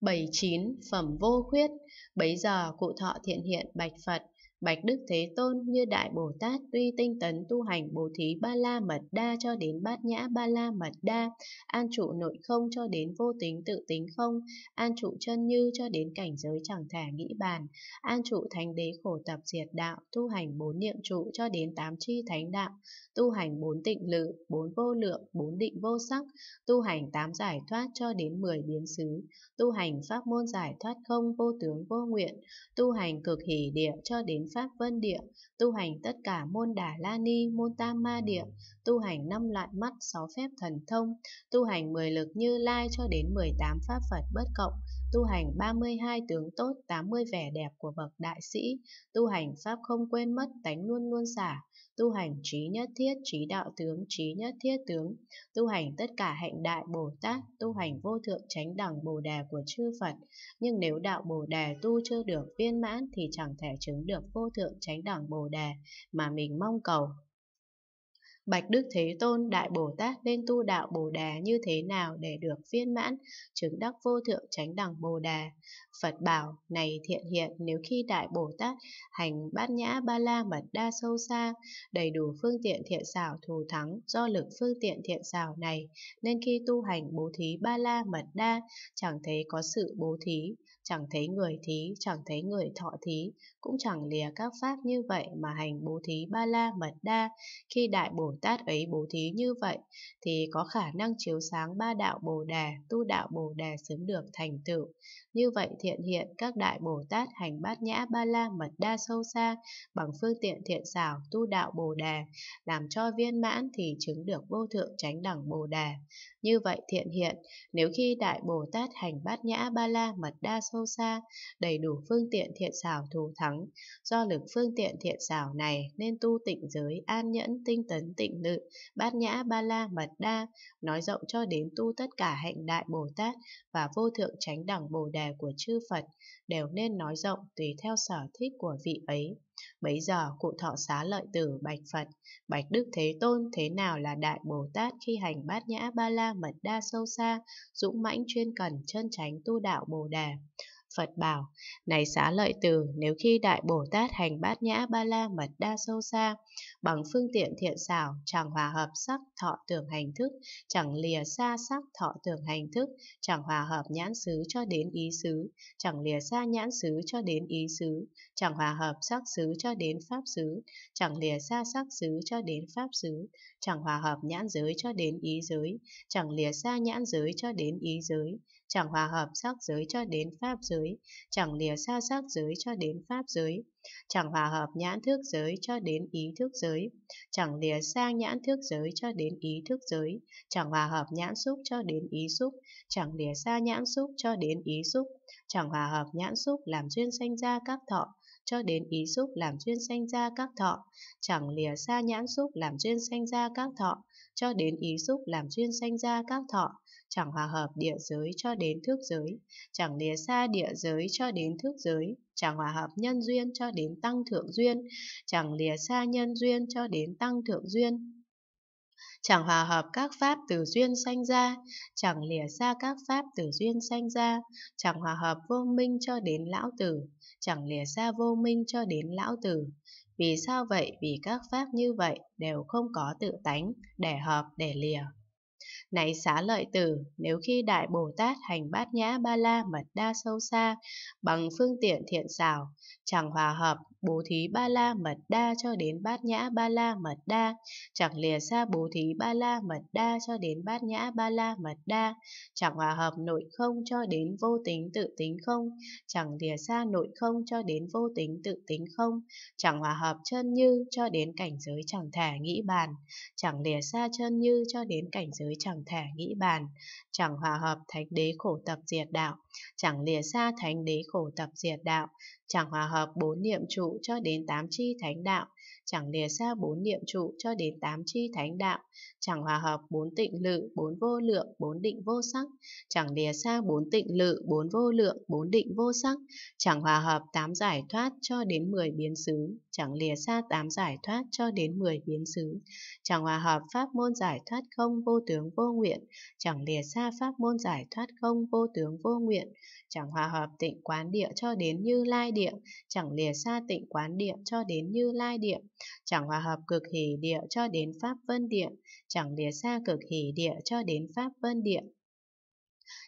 79 phẩm vô khuyết, bấy giờ cụ thọ thiện hiện bạch Phật, Bạch Đức Thế Tôn như Đại Bồ Tát tuy tinh tấn tu hành Bồ thí ba la mật đa cho đến bát nhã ba la mật đa, an trụ nội không cho đến vô tính tự tính không, an trụ chân như cho đến cảnh giới chẳng thể nghĩ bàn, an trụ thánh đế khổ tập diệt đạo, tu hành bốn niệm trụ cho đến tám chi thánh đạo, tu hành bốn tịnh lự, bốn vô lượng, bốn định vô sắc, tu hành tám giải thoát cho đến mười biến xứ, tu hành pháp môn giải thoát không vô tướng vô nguyện, tu hành cực hỷ địa cho đến Pháp Vân Địa, tu hành tất cả môn Đà La Ni, môn Tam Ma Địa, tu hành năm loại mắt, sáu phép thần thông, tu hành mười lực như lai cho đến mười tám pháp Phật bất cộng, tu hành 32 tướng tốt, 80 vẻ đẹp của bậc đại sĩ, tu hành pháp không quên mất, tánh luôn luôn xả, tu hành trí nhất thiết, trí đạo tướng, trí nhất thiết tướng, tu hành tất cả hạnh đại Bồ Tát, tu hành vô thượng chánh đẳng Bồ Đề của chư Phật. Nhưng nếu đạo Bồ Đề tu chưa được viên mãn thì chẳng thể chứng được vô thượng chánh đẳng Bồ Đề mà mình mong cầu. Bạch Đức Thế Tôn Đại Bồ Tát nên tu đạo Bồ Đà như thế nào để được viên mãn, chứng đắc vô thượng chánh đẳng Bồ Đà? Phật bảo, này thiện hiện nếu khi Đại Bồ Tát hành bát nhã ba la mật đa sâu xa, đầy đủ phương tiện thiện xảo thù thắng do lực phương tiện thiện xảo này, nên khi tu hành bố thí ba la mật đa, chẳng thấy có sự bố thí, chẳng thấy người thí, chẳng thấy người thọ thí, cũng chẳng lìa các pháp như vậy mà hành bố thí ba la mật đa. Khi Đại Bồ Tát ấy bố thí như vậy, thì có khả năng chiếu sáng ba đạo Bồ đề tu đạo Bồ đề sớm được thành tựu. Như vậy thiện hiện các Đại Bồ Tát hành bát nhã ba la mật đa sâu xa, bằng phương tiện thiện xảo tu đạo Bồ đề làm cho viên mãn thì chứng được vô thượng chánh đẳng Bồ đề Như vậy thiện hiện, nếu khi Đại Bồ Tát hành bát nhã ba la mật đa sâu sâu xa, đầy đủ phương tiện thiện xảo thù thắng. Do lực phương tiện thiện xảo này nên tu tịnh giới an nhẫn tinh tấn tịnh lự, bát nhã ba la mật đa, nói rộng cho đến tu tất cả hạnh đại Bồ Tát và vô thượng chánh đẳng Bồ Đề của chư Phật, đều nên nói rộng tùy theo sở thích của vị ấy. Bấy giờ cụ thọ xá lợi tử bạch Phật, bạch Đức Thế Tôn thế nào là Đại Bồ Tát khi hành bát nhã ba la mật đa sâu xa, dũng mãnh chuyên cần chân tránh tu đạo Bồ đề Phật bảo, này xá lợi từ, nếu khi Đại Bồ Tát hành bát nhã ba la mật đa sâu xa, bằng phương tiện thiện xảo, chẳng hòa hợp sắc thọ tưởng hành thức, chẳng lìa xa sắc thọ tưởng hành thức, chẳng hòa hợp nhãn xứ cho đến ý xứ, chẳng lìa xa nhãn xứ cho đến ý xứ, chẳng hòa hợp sắc xứ cho đến pháp xứ, chẳng lìa xa sắc xứ cho đến pháp xứ, chẳng hòa hợp nhãn giới cho đến ý giới, chẳng lìa xa nhãn giới cho đến ý giới, chẳng hòa hợp sắc giới cho đến pháp giới, chẳng lìa xa sắc giới cho đến pháp giới, chẳng hòa hợp nhãn thức giới cho đến ý thức giới, chẳng lìa xa nhãn thức giới cho đến ý thức giới, chẳng hòa hợp nhãn xúc cho đến ý xúc, chẳng lìa xa nhãn xúc cho đến ý xúc, chẳng hòa hợp nhãn xúc làm duyên sanh ra các thọ, cho đến ý xúc làm duyên sanh ra các thọ, chẳng lìa xa nhãn xúc làm duyên sanh ra các thọ, cho đến ý xúc làm duyên sanh ra các thọ, chẳng hòa hợp địa giới cho đến thước giới, chẳng lìa xa địa giới cho đến thước giới, chẳng hòa hợp nhân duyên cho đến tăng thượng duyên, chẳng lìa xa nhân duyên cho đến tăng thượng duyên, chẳng hòa hợp các pháp từ duyên sanh ra, chẳng lìa xa các pháp từ duyên sanh ra, chẳng hòa hợp vô minh cho đến lão tử, chẳng lìa xa vô minh cho đến lão tử. Vì sao vậy? Vì các pháp như vậy đều không có tự tánh để hợp, để lìa. Này xá lợi tử, nếu khi Đại Bồ Tát hành bát nhã ba la mật đa sâu xa, bằng phương tiện thiện xảo, chẳng hòa hợp, bố thí ba la mật đa cho đến bát nhã ba la mật đa, chẳng lìa xa bố thí ba la mật đa cho đến bát nhã ba la mật đa, chẳng hòa hợp nội không cho đến vô tính tự tính không, chẳng lìa xa nội không cho đến vô tính tự tính không, chẳng hòa hợp chân như cho đến cảnh giới chẳng thể nghĩ bàn, chẳng lìa xa chân như cho đến cảnh giới chẳng thầm thể nghĩ bàn, chẳng hòa hợp thánh đế khổ tập diệt đạo, chẳng lìa xa thánh đế khổ tập diệt đạo, chẳng hòa hợp bốn niệm trụ cho đến tám chi thánh đạo, chẳng lìa xa bốn niệm trụ cho đến tám chi thánh đạo, chẳng hòa hợp bốn tịnh lự, bốn vô lượng, bốn định vô sắc, chẳng lìa xa bốn tịnh lự, bốn vô lượng, bốn định vô sắc, chẳng hòa hợp tám giải thoát cho đến mười biến xứ, chẳng lìa xa tám giải thoát cho đến mười biến xứ, chẳng hòa hợp pháp môn giải thoát không vô tướng vô nguyện, chẳng lìa xa pháp môn giải thoát không vô tướng vô nguyện, chẳng hòa hợp tịnh quán địa cho đến như lai địa, chẳng lìa xa tịnh quán địa cho đến như lai địa, chẳng hòa hợp cực hỷ địa cho đến pháp vân địa, chẳng lìa xa cực hỷ địa cho đến pháp vân địa,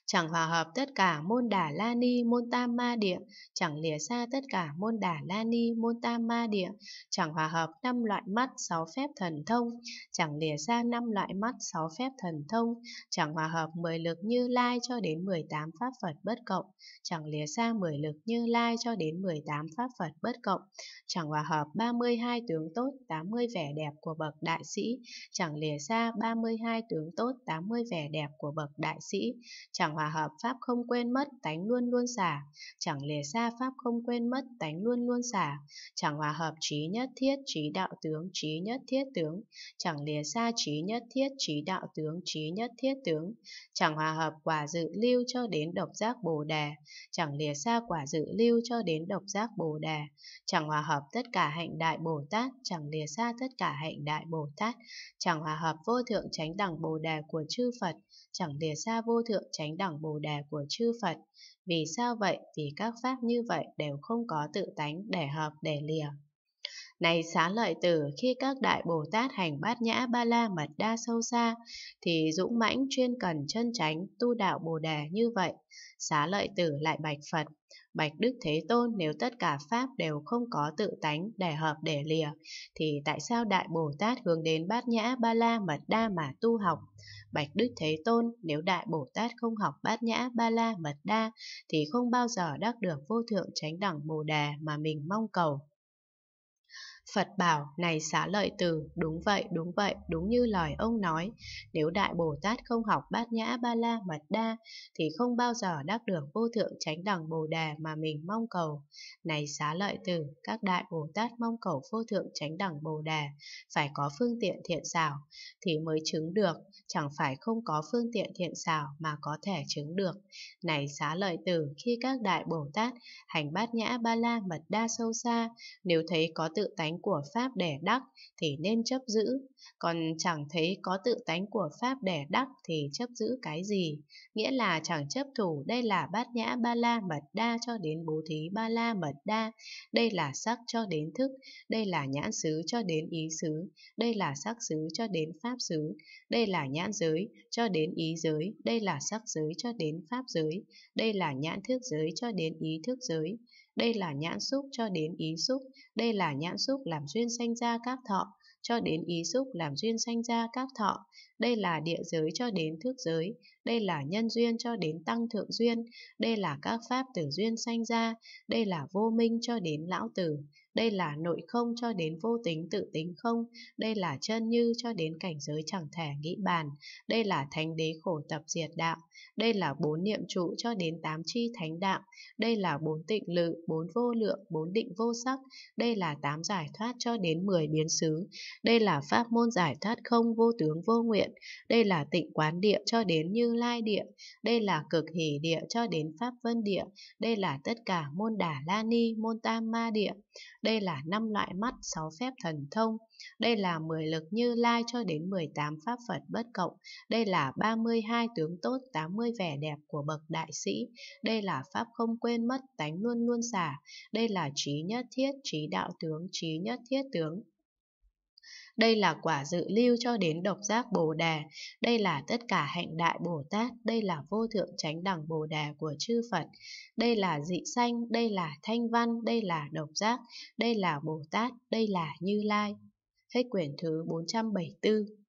chẳng hòa hợp tất cả môn đà la ni môn tam ma địa, chẳng lìa xa tất cả môn đà la ni môn tam ma địa, chẳng hòa hợp năm loại mắt sáu phép thần thông, chẳng lìa xa năm loại mắt sáu phép thần thông, chẳng hòa hợp mười lực như lai cho đến mười tám pháp Phật bất cộng, chẳng lìa xa mười lực như lai cho đến mười tám pháp Phật bất cộng, chẳng hòa hợp ba mươi hai tướng tốt tám mươi vẻ đẹp của bậc đại sĩ, chẳng lìa xa ba mươi hai tướng tốt tám mươi vẻ đẹp của bậc đại sĩ, chẳng hòa hợp pháp không quên mất tánh luôn luôn xả chẳng lìa xa pháp không quên mất tánh luôn luôn xả chẳng hòa hợp trí nhất thiết trí đạo tướng trí nhất thiết tướng chẳng lìa xa trí nhất thiết trí đạo tướng trí nhất thiết tướng chẳng hòa hợp quả dự lưu cho đến độc giác bồ đề chẳng lìa xa quả dự lưu cho đến độc giác bồ đề chẳng hòa hợp tất cả hạnh đại bồ tát chẳng lìa xa tất cả hạnh đại bồ tát chẳng hòa hợp vô thượng chánh đẳng bồ đề của chư phật chẳng lìa xa vô thượng chánh đẳng bồ đề của chư Phật. Vì sao vậy? Vì các pháp như vậy đều không có tự tánh để hợp để lìa. Này xá lợi tử, khi các đại Bồ Tát hành bát nhã ba la mật đa sâu xa, thì dũng mãnh chuyên cần chân chánh, tu đạo Bồ Đề như vậy. Xá lợi tử lại bạch Phật, bạch Đức Thế Tôn nếu tất cả Pháp đều không có tự tánh để hợp để lìa, thì tại sao đại Bồ Tát hướng đến bát nhã ba la mật đa mà tu học? Bạch Đức Thế Tôn nếu Đại Bồ Tát không học bát nhã ba la mật đa thì không bao giờ đắc được vô thượng chánh đẳng bồ đà mà mình mong cầu. Phật bảo, này xá lợi từ, đúng vậy, đúng vậy, đúng như lời ông nói. Nếu Đại Bồ Tát không học bát nhã ba la mật đa, thì không bao giờ đắc được vô thượng chánh đẳng bồ đề mà mình mong cầu. Này xá lợi từ, các Đại Bồ Tát mong cầu vô thượng chánh đẳng bồ đề, phải có phương tiện thiện xảo, thì mới chứng được, chẳng phải không có phương tiện thiện xảo mà có thể chứng được. Này xá lợi từ, khi các Đại Bồ Tát hành bát nhã ba la mật đa sâu xa, nếu thấy có tự tánh của Pháp để đắc thì nên chấp giữ, còn chẳng thấy có tự tánh của Pháp để đắc thì chấp giữ cái gì, nghĩa là chẳng chấp thủ đây là bát nhã ba la mật đa cho đến bố thí ba la mật đa, đây là sắc cho đến thức, đây là nhãn xứ cho đến ý xứ, đây là sắc xứ cho đến pháp xứ, đây là nhãn giới cho đến ý giới, đây là sắc giới cho đến pháp giới, đây là nhãn thức giới cho đến ý thức giới, đây là nhãn xúc cho đến ý xúc, đây là nhãn xúc làm duyên sanh ra các thọ, cho đến ý xúc làm duyên sanh ra các thọ. Đây là địa giới cho đến thước giới, đây là nhân duyên cho đến tăng thượng duyên, đây là các pháp tử duyên sanh ra, đây là vô minh cho đến lão tử, đây là nội không cho đến vô tính tự tính không, đây là chân như cho đến cảnh giới chẳng thể nghĩ bàn, đây là thánh đế khổ tập diệt đạo, đây là bốn niệm trụ cho đến tám chi thánh đạo, đây là bốn tịnh lự, bốn vô lượng, bốn định vô sắc, đây là tám giải thoát cho đến mười biến xứ, đây là pháp môn giải thoát không vô tướng vô nguyện, đây là tịnh quán địa cho đến như như Lai địa, đây là cực hỷ địa cho đến Pháp Vân địa, đây là tất cả môn đà la ni, môn tam ma địa, đây là năm loại mắt, sáu phép thần thông, đây là 10 lực Như Lai cho đến 18 pháp Phật bất cộng, đây là 32 tướng tốt, 80 vẻ đẹp của bậc đại sĩ, đây là pháp không quên mất, tánh luôn luôn xả, đây là trí nhất thiết, trí đạo tướng, trí nhất thiết tướng, đây là quả dự lưu cho đến độc giác Bồ đề đây là tất cả hạnh đại Bồ Tát, đây là vô thượng chánh đẳng Bồ đề của chư Phật, đây là dị sanh, đây là thanh văn, đây là độc giác, đây là Bồ Tát, đây là Như Lai. Hết quyển thứ 474